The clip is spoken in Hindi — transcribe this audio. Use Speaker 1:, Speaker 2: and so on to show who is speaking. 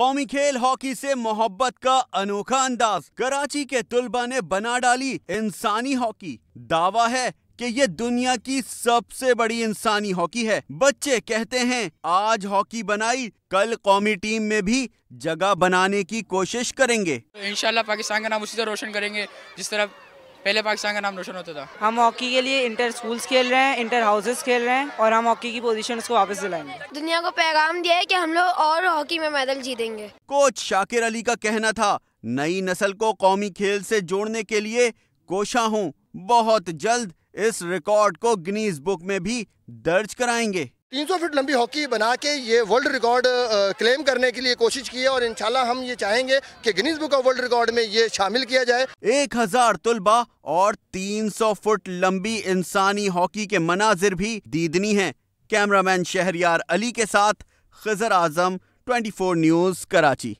Speaker 1: कौमी खेल हॉकी से मोहब्बत का अनोखा अंदाज कराची के तुलबा ने बना डाली इंसानी हॉकी दावा है कि ये दुनिया की सबसे बड़ी इंसानी हॉकी है बच्चे कहते हैं आज हॉकी बनाई कल कौमी टीम में भी जगह बनाने की कोशिश करेंगे
Speaker 2: इंशाल्लाह पाकिस्तान का नाम उसी तरह रोशन करेंगे जिस तरह पहले पाकिस्तान का नाम रोशन होता था हम हॉकी के लिए इंटर स्कूल्स खेल रहे हैं इंटर हाउसेस खेल रहे हैं और हम हॉकी की पोजीशन को वापस दिलाएंगे
Speaker 3: दुनिया को पैगाम दिया है की हम लोग और हॉकी में मेडल जीतेंगे
Speaker 1: कोच शाकिर अली का कहना था नई नस्ल को कौमी खेल से जोड़ने के लिए कोशा हूँ बहुत जल्द इस रिकॉर्ड को गिनीज
Speaker 4: बुक में भी दर्ज कराएंगे 300 फीट लंबी हॉकी बना के ये वर्ल्ड रिकॉर्ड क्लेम करने के लिए कोशिश की है और इनशाला हम ये चाहेंगे कि Guinness book of world record में ये शामिल किया जाए एक हजार तुलबा और 300 फुट लंबी इंसानी हॉकी के
Speaker 1: मनाजिर भी दीदनी हैं कैमरामैन शहरियार अली के साथ खजर आजम 24 न्यूज़ कराची